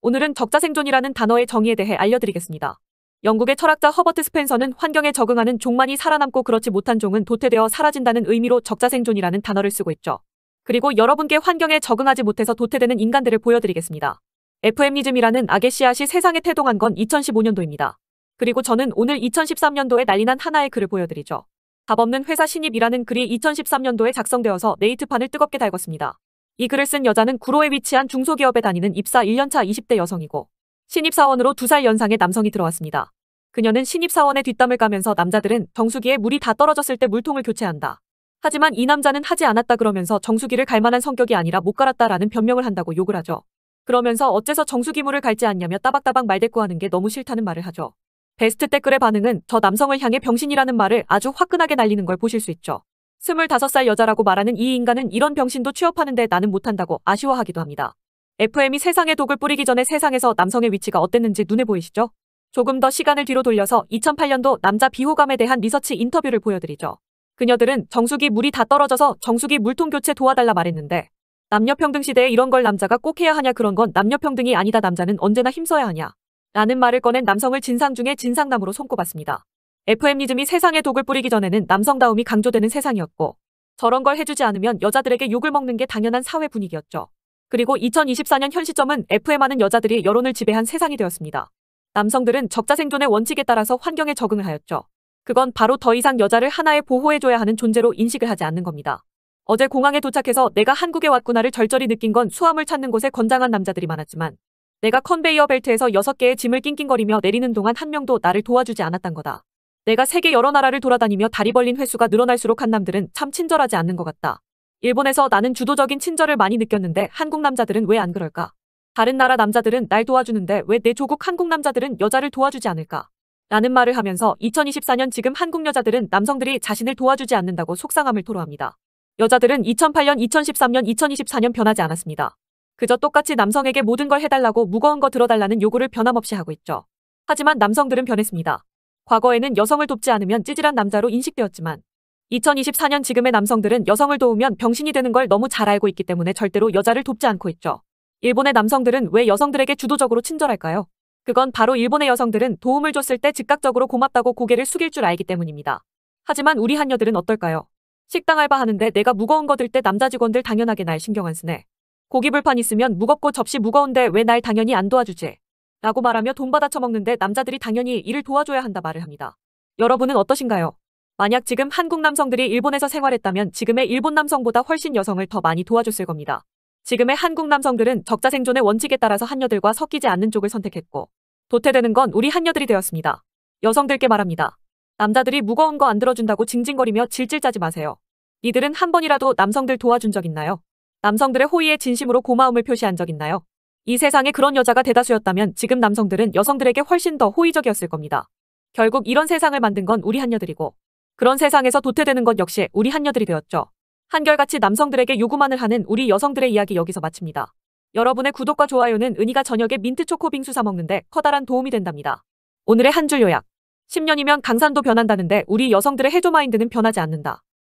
오늘은 적자 생존이라는 단어의 정의에 대해 알려드리겠습니다. 영국의 철학자 허버트 스펜서는 환경에 적응하는 종만이 살아남고 그렇지 못한 종은 도태되어 사라진다는 의미로 적자 생존이라는 단어를 쓰고 있죠. 그리고 여러분께 환경에 적응하지 못해서 도태되는 인간들을 보여드리겠습니다. FM이즘이라는 악의 씨앗이 세상에 태동한 건 2015년도입니다. 그리고 저는 오늘 2013년도에 난리난 하나의 글을 보여드리죠. 답 없는 회사 신입이라는 글이 2013년도에 작성되어서 네이트판을 뜨겁게 달궜습니다. 이 글을 쓴 여자는 구로에 위치한 중소기업에 다니는 입사 1년차 20대 여성이고 신입사원으로 2살 연상의 남성이 들어왔습니다. 그녀는 신입사원의 뒷담을 까면서 남자들은 정수기에 물이 다 떨어졌을 때 물통을 교체한다. 하지만 이 남자는 하지 않았다 그러면서 정수기를 갈만한 성격이 아니라 못 갈았다라는 변명을 한다고 욕을 하죠. 그러면서 어째서 정수기 물을 갈지 않냐며 따박따박 말대꾸하는 게 너무 싫다는 말을 하죠. 베스트 댓글의 반응은 저 남성을 향해 병신이라는 말을 아주 화끈하게 날리는 걸 보실 수 있죠. 2 5살 여자라고 말하는 이 인간은 이런 병신도 취업하는데 나는 못한다고 아쉬워하기도 합니다. FM이 세상에 독을 뿌리기 전에 세상에서 남성의 위치가 어땠는지 눈에 보이시죠? 조금 더 시간을 뒤로 돌려서 2008년도 남자 비호감에 대한 리서치 인터뷰를 보여드리죠. 그녀들은 정수기 물이 다 떨어져서 정수기 물통 교체 도와달라 말했는데 남녀평등 시대에 이런 걸 남자가 꼭 해야 하냐 그런 건 남녀평등이 아니다 남자는 언제나 힘써야 하냐 라는 말을 꺼낸 남성을 진상 중에 진상남으로 손꼽았습니다. FM리즘이 세상에 독을 뿌리기 전에는 남성다움이 강조되는 세상이었고 저런 걸 해주지 않으면 여자들에게 욕을 먹는 게 당연한 사회 분위기였죠. 그리고 2024년 현 시점은 f m 하는 여자들이 여론을 지배한 세상이 되었습니다. 남성들은 적자 생존의 원칙에 따라서 환경에 적응을 하였죠. 그건 바로 더 이상 여자를 하나의 보호해줘야 하는 존재로 인식을 하지 않는 겁니다. 어제 공항에 도착해서 내가 한국에 왔구나를 절절히 느낀 건 수화물 찾는 곳에 건장한 남자들이 많았지만 내가 컨베이어 벨트에서 6개의 짐을 낑낑거리며 내리는 동안 한 명도 나를 도와주지 않았단 거다. 내가 세계 여러 나라를 돌아다니며 다리 벌린 횟수가 늘어날수록 한남들은 참 친절하지 않는 것 같다. 일본에서 나는 주도적인 친절을 많이 느꼈는데 한국 남자들은 왜 안 그럴까? 다른 나라 남자들은 날 도와주는데 왜 내 조국 한국 남자들은 여자를 도와주지 않을까? 라는 말을 하면서 2024년 지금 한국 여자들은 남성들이 자신을 도와주지 않는다고 속상함을 토로합니다. 여자들은 2008년, 2013년, 2024년 변하지 않았습니다. 그저 똑같이 남성에게 모든 걸 해달라고 무거운 거 들어달라는 요구를 변함없이 하고 있죠. 하지만 남성들은 변했습니다. 과거에는 여성을 돕지 않으면 찌질한 남자로 인식되었지만 2024년 지금의 남성들은 여성을 도우면 병신이 되는 걸 너무 잘 알고 있기 때문에 절대로 여자를 돕지 않고 있죠. 일본의 남성들은 왜 여성들에게 주도적으로 친절할까요? 그건 바로 일본의 여성들은 도움을 줬을 때 즉각적으로 고맙다고 고개를 숙일 줄 알기 때문입니다. 하지만 우리 한녀들은 어떨까요? 식당 알바하는데 내가 무거운 거 들 때 남자 직원들 당연하게 날 신경 안 쓰네. 고기 불판 있으면 무겁고 접시 무거운데 왜 날 당연히 안 도와주지? 라고 말하며 돈 받아 처먹는데 남자들이 당연히 이를 도와줘야 한다 말을 합니다. 여러분은 어떠신가요? 만약 지금 한국 남성들이 일본에서 생활했다면 지금의 일본 남성보다 훨씬 여성을 더 많이 도와줬을 겁니다. 지금의 한국 남성들은 적자 생존의 원칙에 따라서 한녀들과 섞이지 않는 쪽을 선택했고 도태되는 건 우리 한녀들이 되었습니다. 여성들께 말합니다. 남자들이 무거운 거 안 들어준다고 징징거리며 질질 짜지 마세요. 이들은 한 번이라도 남성들 도와준 적 있나요? 남성들의 호의에 진심으로 고마움을 표시한 적 있나요? 이 세상에 그런 여자가 대다수였다면 지금 남성들은 여성들에게 훨씬 더 호의적이었을 겁니다. 결국 이런 세상을 만든 건 우리 한녀들이고 그런 세상에서 도태되는 것 역시 우리 한녀들이 되었죠. 한결같이 남성들에게 요구만을 하는 우리 여성들의 이야기 여기서 마칩니다. 여러분의 구독과 좋아요는 은희가 저녁에 민트초코 빙수 사 먹는데 커다란 도움이 된답니다. 오늘의 한 줄 요약. 10년이면 강산도 변한다는데 우리 여성들의 해조 마인드는 변하지 않는다.